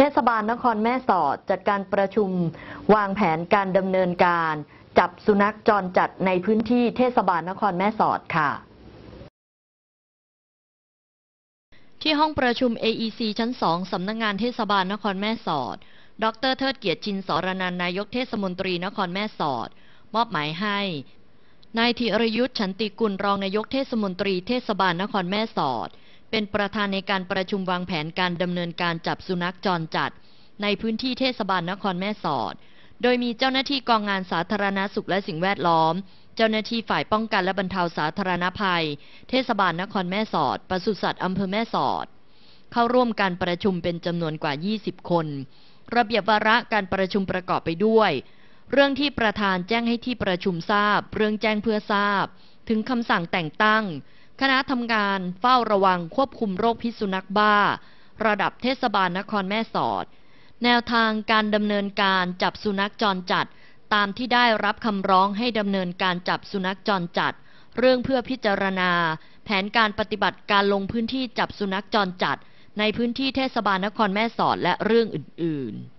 เทศบาลนครแม่สอดจัดการประชุมวางแผนการดำเนินการจับสุนัขจรจัดในพื้นที่เทศบาลนครแม่สอดค่ะ ที่ห้องประชุม AEC ชั้น2สำนักงงานเทศบาลนครแม่สอด ดร เทิดเกียรติจินสรนันนายกเทศมนตรีนครแม่สอด มอบหมายให้นายธีรยุทธ์ฉันติกุลรอง นายกเทศมนตรีเทศบาลนครแม่สอดเป็นประธานในการประชุมวางแผนการดำเนินการจับสุนัขจรจัด ในพื้นที่เทศบาลนครแม่สอด โดยมีเจ้าหน้าที่กองงานสาธารณาสุขและสิ่งแวดล้อม เจ้าหน้าที่ฝ่ายป้องกันและบรรเทาสาธารณภัย เทศบาลนครแม่สอดปศุสัตว์อำเภอแม่สอด เข้าร่วมการประชุมเป็นจำนวนกว่า 20 คน ระเบียบวาระการประชุมประกอบไปด้วย เรื่องที่ประธานแจ้งให้ที่ประชุมทราบเรื่องแจ้งเพื่อทราบ ถึงคำสั่งแต่งตั้งคณะทำงานเฝ้าระวังควบคุมโรคพิษสุนัขบ้า ระดับเทศบาลนครแม่สอด แนวทางการดำเนินการจับสุนัขจรจัด ตามที่ได้รับคำร้องให้ดำเนินการจับสุนัขจรจัด เรื่องเพื่อพิจารณา แผนการปฏิบัติการลงพื้นที่จับสุนัขจรจัด ในพื้นที่เทศบาลนครแม่สอดและเรื่องอื่นๆ